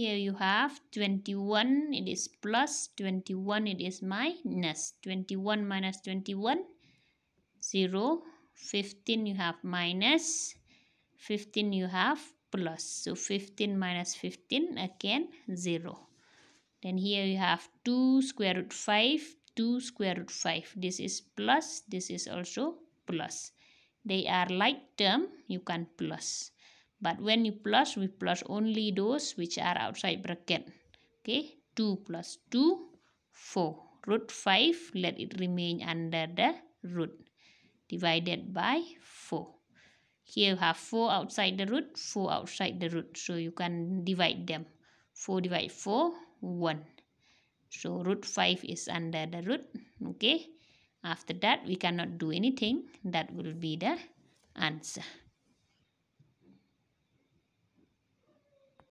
here you have 21 it is plus 21 it is minus 21 minus 21 0 15 you have minus 15 you have plus so 15 minus 15 again 0 then here you have 2 square root 5 2 square root 5 this is plus this is also plus they are like term you can plus but when you plus, we plus only those which are outside bracket. Okay, 2 plus 2, 4. Root 5, let it remain under the root. Divided by 4. Here you have 4 outside the root, 4 outside the root. So you can divide them. 4 divided 4, 1. So root 5 is under the root. Okay. After that, we cannot do anything. That will be the answer.